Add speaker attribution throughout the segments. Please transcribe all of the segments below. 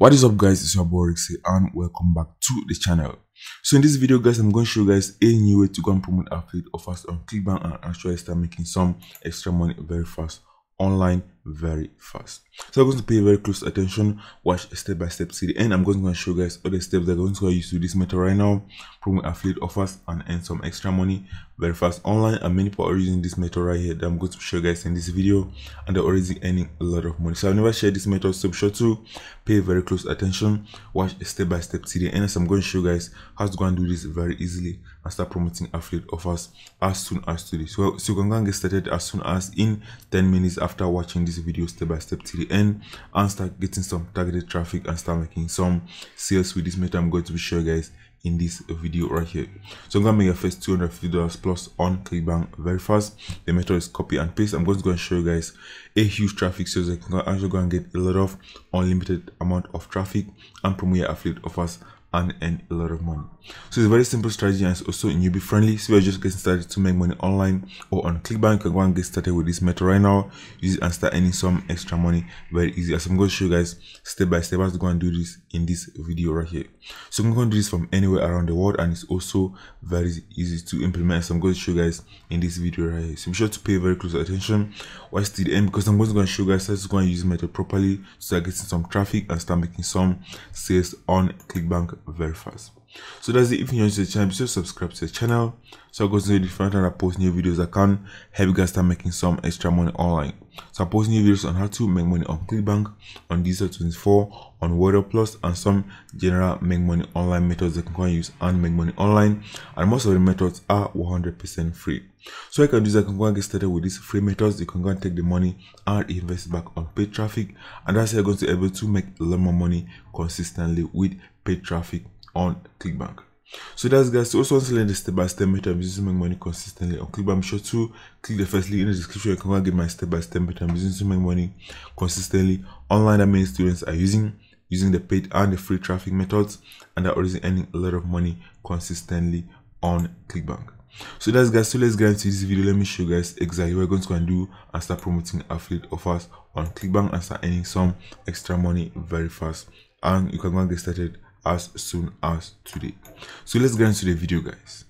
Speaker 1: what is up guys it's your boy Rixie and welcome back to the channel so in this video guys i'm going to show you guys a new way to go and promote affiliate offers on clickbank and actually start making some extra money very fast online very fast so i'm going to pay very close attention watch step by step CD, and i'm going to show you guys all the steps that I'm going to use to this method right now promote affiliate offers and earn some extra money very fast online and many people are using this method right here that i'm going to show you guys in this video and they're already earning a lot of money so i've never shared this method so be sure to pay very close attention watch step by step CD, and as i'm going to show you guys how to go and do this very easily and start promoting affiliate offers as soon as today so, so you can go and get started as soon as in 10 minutes after watching this the video step by step till the end and start getting some targeted traffic and start making some sales with this method i'm going to be you guys in this video right here so i'm gonna make a first 250 dollars plus on clickbank very fast the method is copy and paste i'm going to go and show you guys a huge traffic so i can actually go and get a lot of unlimited amount of traffic and promote your affiliate offers and earn a lot of money. So it's a very simple strategy and it's also newbie friendly. So you're just getting started to make money online or on ClickBank. You can go and get started with this method right now. Use it and start earning some extra money very easy. As I'm going to show you guys step by step how to go and do this in this video right here. So you can do this from anywhere around the world and it's also very easy to implement. So I'm going to show you guys in this video right here. So be sure to pay very close attention watch till the end because I'm going to show you guys how to go and use method properly. So start getting some traffic and start making some sales on ClickBank very fast. So that's it. If you're new to the channel, be sure to subscribe to the channel so I go to the front and I post new videos that can help you guys start making some extra money online. So I post new videos on how to make money on ClickBank, on Diesel24, on Water Plus, and some general make money online methods that you can use and make money online. And most of the methods are 100% free. So you can do that, you can go and get started with these free methods. You can go and take the money and invest back on paid traffic. And that's how you're going to be able to make a lot more money consistently with paid traffic on clickbank so that's guys so also want to learn the step-by-step method of using make money consistently on clickbank be sure to click the first link in the description you can go and get my step-by-step method of using to make money consistently online that many students are using using the paid and the free traffic methods and are already earning a lot of money consistently on clickbank so that's guys so let's get into this video let me show you guys exactly what we are going to do and start promoting affiliate offers on clickbank and start earning some extra money very fast and you can go and get started as soon as today. So let's get into the video guys.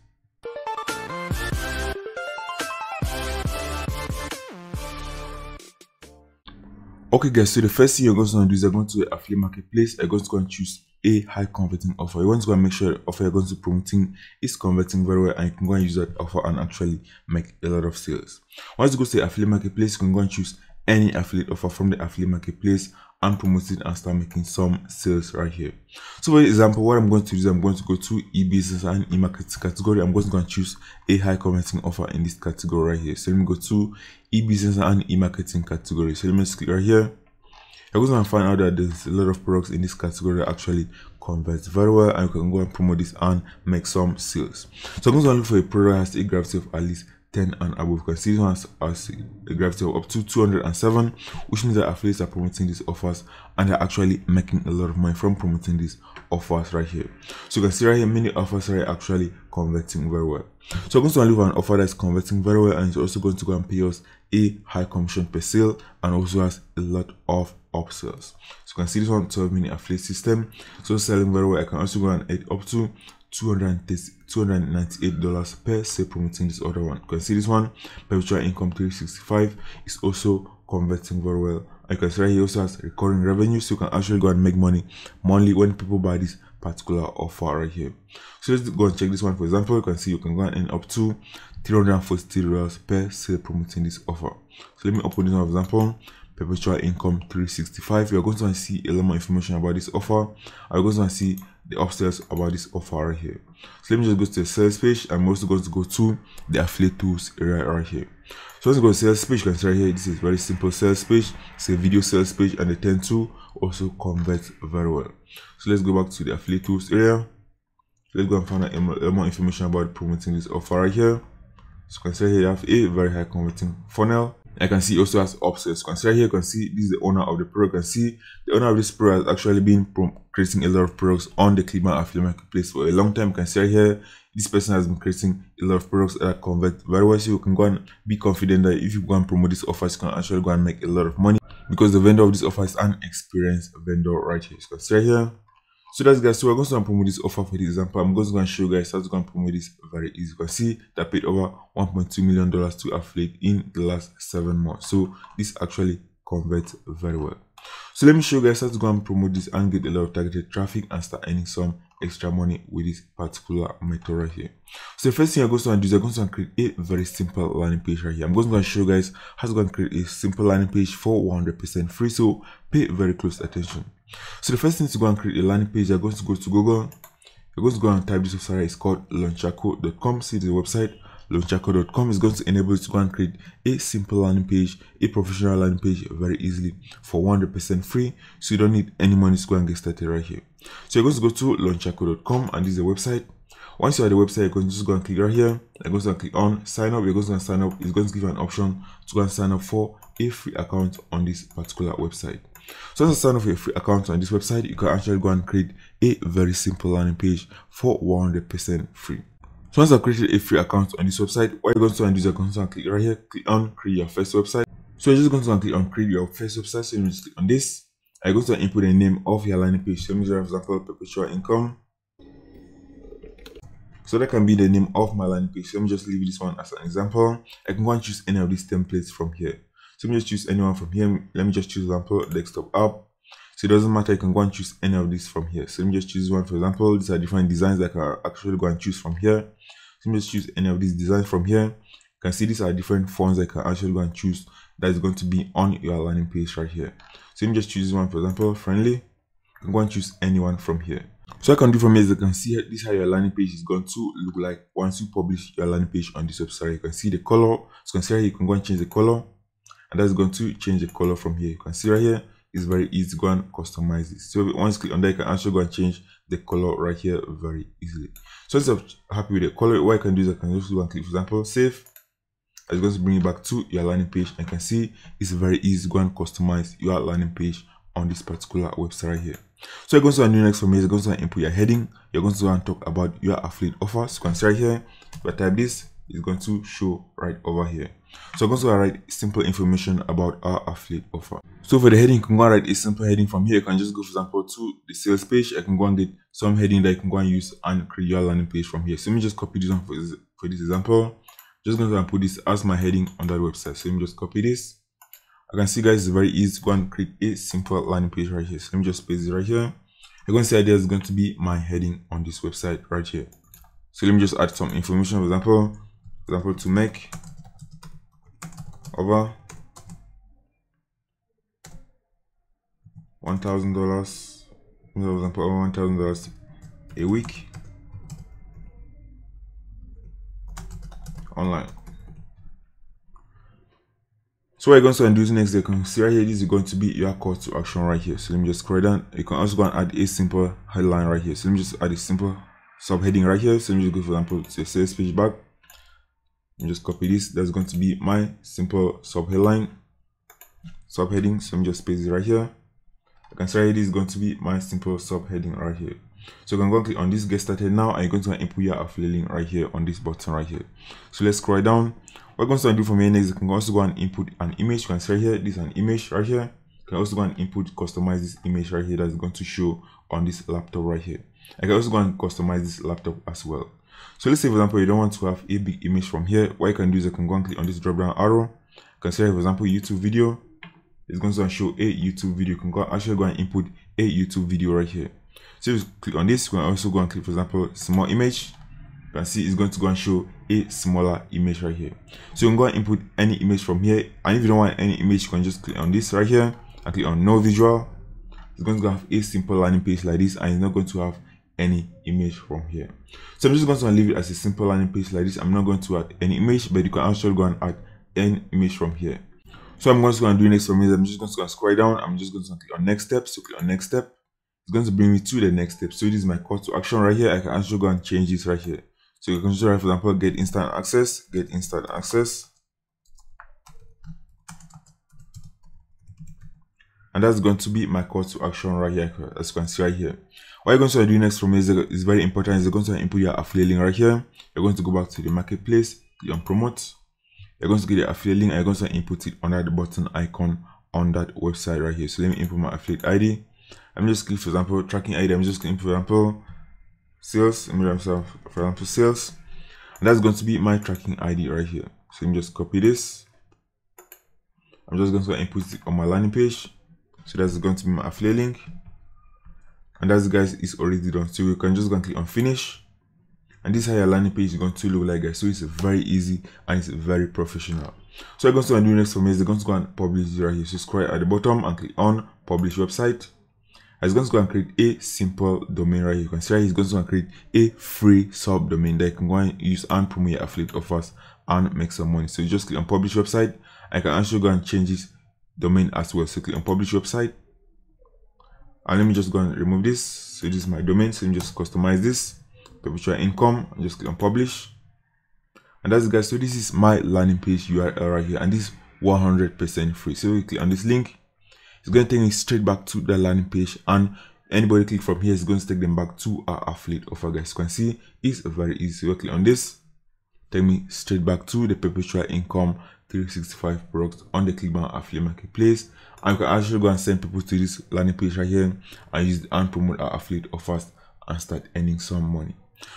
Speaker 1: Okay guys, so the first thing you're going to do is you're going to the affiliate marketplace, you're going to go and choose a high converting offer. You want to go and make sure the offer you're going to promoting is converting very well and you can go and use that offer and actually make a lot of sales. Once you go to the affiliate marketplace, you can go and choose any affiliate offer from the affiliate marketplace and promote it and start making some sales right here. So for example, what I'm going to do is I'm going to go to e-business and e-marketing category. I'm going to choose a high converting offer in this category right here. So let me go to e-business and e-marketing category. So let me click right here. I'm going to find out that there's a lot of products in this category that actually converts very well and you can go and promote this and make some sales. So I'm going to look for a product that has a gravity of at least 10 and above because season has, has a gravity of up to 207 which means that affiliates are promoting these offers and they're actually making a lot of money from promoting these offers right here so you can see right here many offers are actually converting very well so i'm going to leave an offer that's converting very well and it's also going to go and pay us a high commission per sale and also has a lot of upsells so you can see this one 12 minute affiliate system so selling very well i can also go and add up to $298 per se promoting this other one. You can see this one, perpetual income 365 is also converting very well. I can see right here also has recurring revenue, so you can actually go and make money monthly when people buy this particular offer right here. So let's go and check this one. For example, you can see you can go and up to $340 per sale promoting this offer. So let me open this one, for example perpetual income 365 you're going to, see a lot more information about this offer i'm going to, see the upstairs about this offer right here so let me just go to the sales page i'm also going to go to the affiliate tools area right here so let's go to sales page you can see right here this is very simple sales page it's a video sales page and the 10 to also convert very well so let's go back to the affiliate tools area let's go and find out more information about promoting this offer right here so you can see here you have a very high converting funnel I can see also has upsells. Consider here, you can see this is the owner of the product. You can see the owner of this product has actually been creating a lot of products on the Klima affiliate marketplace for a long time. You can see here, this person has been creating a lot of products that convert very well. So you can go and be confident that if you go and promote this offer, you can actually go and make a lot of money because the vendor of this offer is an experienced vendor right here. You can see here, so that's guys so we're going to promote this offer for the example i'm going to go and show you guys how to go and promote this very easy you can see that paid over 1.2 million dollars to affiliate in the last seven months so this actually converts very well so let me show you guys how to go and promote this and get a lot of targeted traffic and start earning some extra money with this particular method right here so the first thing i'm going to do is i'm going to create a very simple landing page right here i'm going to show you guys how to go and create a simple landing page for 100 percent free so pay very close attention so the first thing to go and create a landing page, you're going to go to Google. You're going to go and type this website. It's called launchaco.com. See the website launchaco.com is going to enable you to go and create a simple landing page, a professional landing page very easily for 100% free. So you don't need any money to go and get started right here. So you're going to go to launchaco.com and this is the website. Once you're at the website, you're going to just go and click right here. You're going to click on sign up. You're going to sign up. It's going to give you an option to go and sign up for a free account on this particular website. So once a sign up for your free account on this website, you can actually go and create a very simple landing page for 100% free. So once I've created a free account on this website, what you're going to do is you're going to click right here, click on create your first website. So you're just going to click on create your first website. So you just click on this. I go to input the name of your landing page. So let me just for example perpetual income. So that can be the name of my landing page. So let me just leave this one as an example. I can go and choose any of these templates from here so let me just choose anyone from here let me just choose example desktop app so it doesn't matter you can go and choose any of these from here so let me just choose one for example these are different designs that I can actually go and choose from here so let me just choose any of these designs from here you can see these are different fonts that I can actually go and choose that is going to be on your landing page right here so let me just choose one for example friendly I'm going to choose anyone from here. So I can do from here is you can see this how your landing page is going to look like once you publish your landing page on this website. You can see the color. So you can see you can go and change the color and that's going to change the color from here you can see right here it's very easy to go and customize it so once you click on that you can actually go and change the color right here very easily so once you're happy with the color what i can do is i can just go and click for example save it's going to bring it back to your landing page and you can see it's very easy to go and customize your landing page on this particular website right here so you're going to do next for me you're going to input your heading you're going to go and talk about your affiliate offers you can see right here but type this is going to show right over here so I'm going to write simple information about our affiliate offer. So for the heading, you can go and write a simple heading from here. You can just go, for example, to the sales page. I can go and get some heading that you can go and use and create your landing page from here. So let me just copy this one for this, for this example. Just going to put this as my heading on that website. So let me just copy this. I can see guys, it's very easy to go and create a simple landing page right here. So let me just paste it right here. You're going to see there's going to be my heading on this website right here. So let me just add some information, for example, for example, to make over $1,000. $1,000 a week. Online. So what you're going to do next, you can see right here, this is going to be your call to action right here. So let me just scroll down. You can also go and add a simple headline right here. So let me just add a simple subheading right here. So let me just go, for example, to your sales page back and just copy this that's going to be my simple headline, subheading so let me just paste it right here I can say this is going to be my simple subheading right here so you can go and click on this get started now and you're going to input your affiliate link right here on this button right here so let's scroll down what we're going to do from here next you can also go and input an image you can say here this is an image right here you can also go and input customize this image right here that's going to show on this laptop right here i can also go and customize this laptop as well so let's say, for example, you don't want to have a big image from here. What you can do is you can go and click on this drop down arrow. You can say, for example, YouTube video. It's going to show a YouTube video. You can go actually go and input a YouTube video right here. So you click on this. You can also go and click, for example, small image. You can see it's going to go and show a smaller image right here. So you can go and input any image from here. And if you don't want any image, you can just click on this right here and click on no visual. It's going to have a simple landing page like this and it's not going to have any image from here so i'm just going to leave it as a simple landing page like this i'm not going to add any image but you can actually go and add any image from here so i'm just going to do next for me i'm just going to scroll down i'm just going to click on next step so click on next step it's going to bring me to the next step so this is my call to action right here i can actually go and change this right here so you can show for example get instant access get instant access and that's going to be my call to action right here as you can see right here what you're going to do next from is, is very important is you're going to input your affiliate link right here you're going to go back to the marketplace click on promote you're going to get the affiliate link and you're going to input it under the button icon on that website right here so let me input my affiliate id i'm just give for example tracking id i'm just going for example sales let me myself for example sales and that's going to be my tracking id right here so let me just copy this i'm just going to input it on my landing page so that's going to be my affiliate link and as guys is already done so you can just go and click on finish and this is how your landing page is going to look like guys so it's very easy and it's very professional so I'm going to do next for me is they're going to go and publish right here subscribe at the bottom and click on publish website I'm going to go and create a simple domain right here. You can see he's going to create a free subdomain that you can go and use and promote your affiliate offers and make some money. So you just click on publish website. I can also go and change this domain as well. So click on publish website and uh, let me just go and remove this so this is my domain so let me just customize this perpetual income and just click on publish and that's it guys so this is my landing page url right here and this 100 percent free so you click on this link it's going to take me straight back to the landing page and anybody click from here is going to take them back to our affiliate offer guys you can see it's very easy so click on this take me straight back to the perpetual income 365 products on the Clickbank affiliate marketplace. And you can actually go and send people to this landing page right here and use and promote our affiliate offers and start earning some money.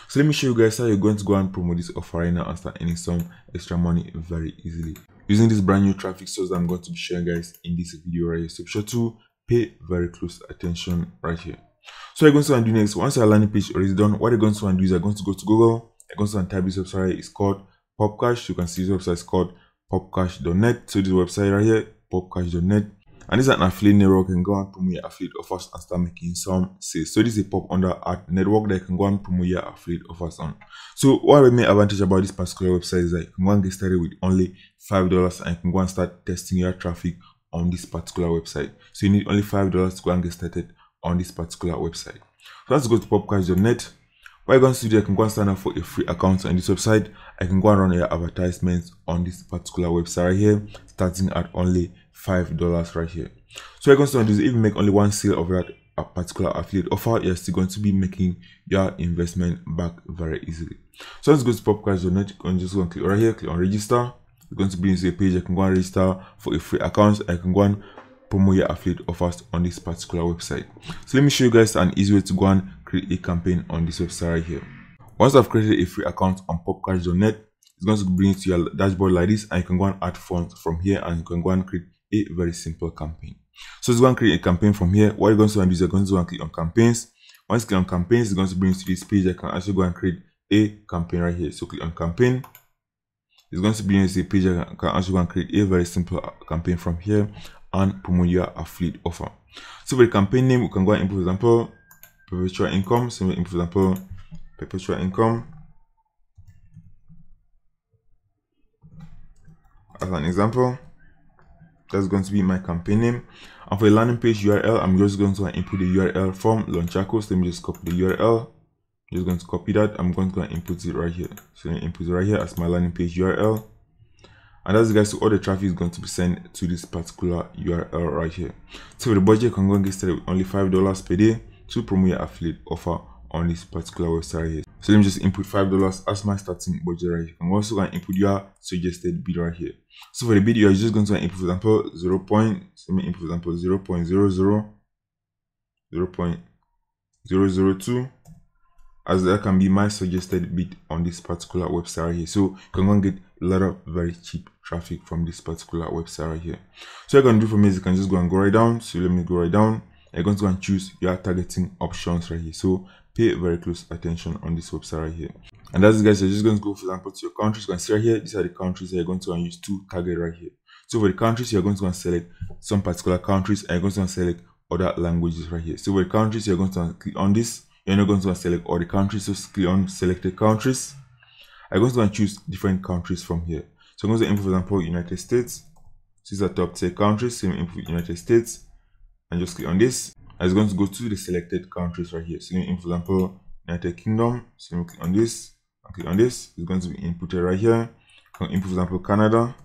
Speaker 1: So let me show you guys how you're going to go and promote this offer right now and start earning some extra money very easily. Using this brand new traffic source I'm going to be sharing guys in this video right here. So be sure to pay very close attention right here. So you're going to do next, once your landing page is done, what you're going to do is you're going to go to Google, you're going to type this website, it's called Popcash. You can see this website is called popcash.net. So this website right here, popcash.net. And this is an affiliate network. You can go and promote your affiliate offers and start making some sales. So this is a pop under ad network that you can go and promote your affiliate offers on. So what the main advantage about this particular website is that you can go and get started with only five dollars and you can go and start testing your traffic on this particular website. So you need only five dollars to go and get started on this particular website. So let's go to popcash.net Wygon Studio, I can go and sign up for a free account on this website. I can go and run your advertisements on this particular website right here, starting at only $5 right here. So what you're going to do if you make only one sale of that a particular affiliate offer, you're still going to be making your investment back very easily. So let's go to popcast.net and just going to click right here, click on register. You're going to bring you to a page. I can go and register for a free account. I can go and promote your affiliate offers on this particular website. So let me show you guys an easy way to go and create a campaign on this website right here. Once I've created a free account on PopCash.net, it's going to bring you to your dashboard like this and you can go and add fonts from here and you can go and create a very simple campaign. So it's going to create a campaign from here. What you're going to do is you're going to go and click on campaigns. Once you click on campaigns, it's going to bring you to this page. I can actually go and create a campaign right here. So click on campaign. It's going to bring you to this page. I can actually go and create a very simple uh, campaign from here and promote your affiliate offer. So the campaign name, we can go and input, for example, perpetual income. So, for example, perpetual income. As an example, that's going to be my campaign name. And for the landing page URL, I'm just going to input the URL from Launchaco. So let me just copy the URL. I'm just going to copy that. I'm going to input it right here. So let me input it right here as my landing page URL. And that's guys, so all the traffic is going to be sent to this particular URL right here. So for the budget, can go and get started with only $5 per day to promote your affiliate offer on this particular website here. So let me just input $5 as my starting budget right here. I'm also going to input your suggested bid right here. So for the bid, you're just going to input, for example, 0. Point, so let me input, for example, 0 0.00, 0 0.002 as that can be my suggested bid on this particular website right here. So you can go and get a lot of very cheap traffic from this particular website right here. So you can do for me is you can just go and go right down. So let me go right down you're going to go and choose your targeting options right here so pay very close attention on this website right here and that's it guys you're just going to go for example to your countries You can see right here these are the countries that you're going to and use to target right here so for the countries you're going to go and select some particular countries and you're going to and select other languages right here so for the countries you're going to click on this you're not going to and select all the countries so click on selected countries i'm going to and choose different countries from here so i'm going to input for example united states so these are top 10 countries same input united states and just click on this and it's going to go to the selected countries right here so in for example united kingdom so you click on this and click on this it's going to be inputted right here can input for example canada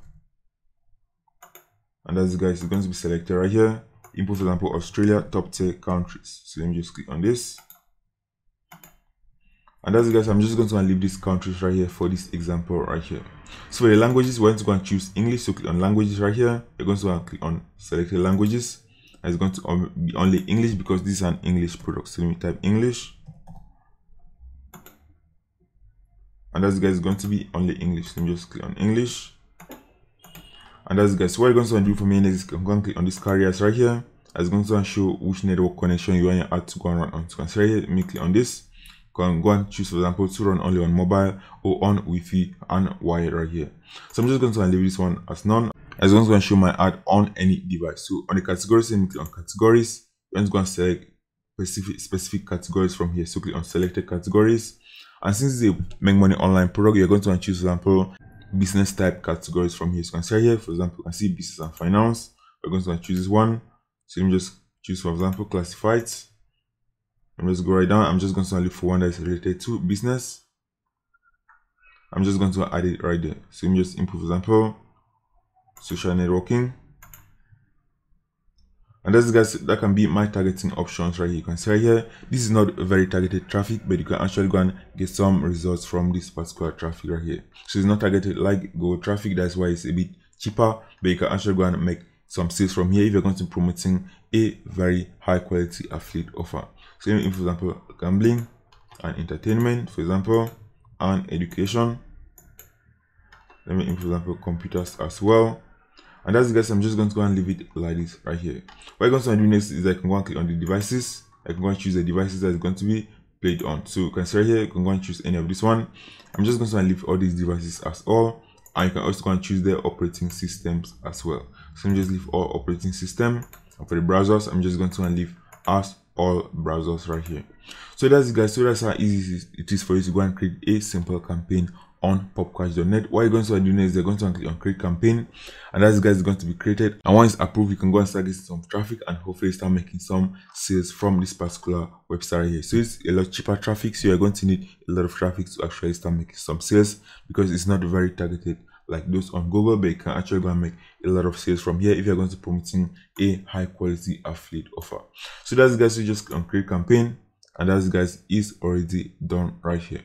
Speaker 1: and as guys it's going to be selected right here input for example australia top 10 countries so let me just click on this and that's it guys i'm just going to leave these countries right here for this example right here so for the languages we're going to go and choose english so click on languages right here you're going to click on selected languages is going to be only English because this is an English product. So let me type English. And that's guys going to be only English. Let me just click on English. And that's guys, what you're going to do for me next is I'm going to click on this carriers right here. It's going to show which network connection you want your ad to go and run on. So consider here, let me click on this. Go and go and choose, for example, to run only on mobile or on Wi-Fi and wired right here. So I'm just going to leave this one as none as well as going to show my ad on any device. So on the categories, so click on categories. We're just going to select specific specific categories from here. So click on selected categories. And since it's a make money online product, you're going to want to choose, for example, business type categories from here. So you can see here, for example, you can see business and finance. We're going to want to choose this one. So let me just choose, for example, classifieds. I'm just go right down. I'm just going to look for one that is related to business. I'm just going to add it right there. So let me just improve example social networking and this guys that can be my targeting options right here you can see right here this is not very targeted traffic but you can actually go and get some results from this particular traffic right here so it's not targeted like go traffic that's why it's a bit cheaper but you can actually go and make some sales from here if you're going to be promoting a very high quality affiliate offer so if, for example gambling and entertainment for example and education let me for example computers as well and that's it guys i'm just going to go and leave it like this right here what i'm going to do next is i can go and click on the devices i can go and choose the devices that's going to be played on so you can see right here you can go and choose any of this one i'm just going to leave all these devices as all and you can also go and choose their operating systems as well so i'm just leave all operating system and for the browsers i'm just going to leave as all browsers right here so that's it guys so that's how easy it is for you to go and create a simple campaign on Popcash.net, What you're going to do doing is you're going to click on create campaign and this guys is going to be created. And once approved, you can go and start getting some traffic and hopefully start making some sales from this particular website here. So it's a lot cheaper traffic. So you're going to need a lot of traffic to actually start making some sales because it's not very targeted like those on Google, but you can actually go and make a lot of sales from here if you're going to promoting a high quality affiliate offer. So that's guys, you just create campaign and that's guys is already done right here.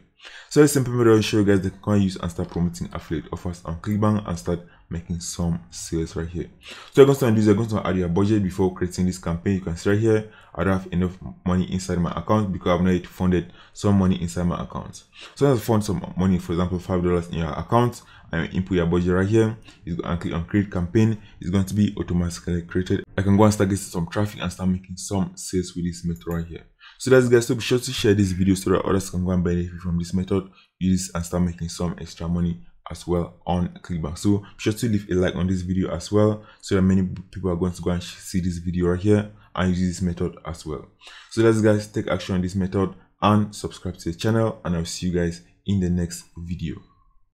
Speaker 1: So let's simply video show you guys the coin use and start promoting affiliate offers on Clickbank and start making some sales right here. So you're going to do is you're going to add your budget before creating this campaign. You can see right here, I don't have enough money inside my account because I've not funded some money inside my account. So let's fund some money, for example, $5 in your account and input your budget right here. It's going to click on create campaign. It's going to be automatically created. I can go and start getting some traffic and start making some sales with this method right here. So that's guys, so be sure to share this video so that others can go and benefit from this method, use and start making some extra money as well on Clickbank. So be sure to leave a like on this video as well so that many people are going to go and see this video right here and use this method as well. So that's guys, take action on this method and subscribe to the channel and I'll see you guys in the next video.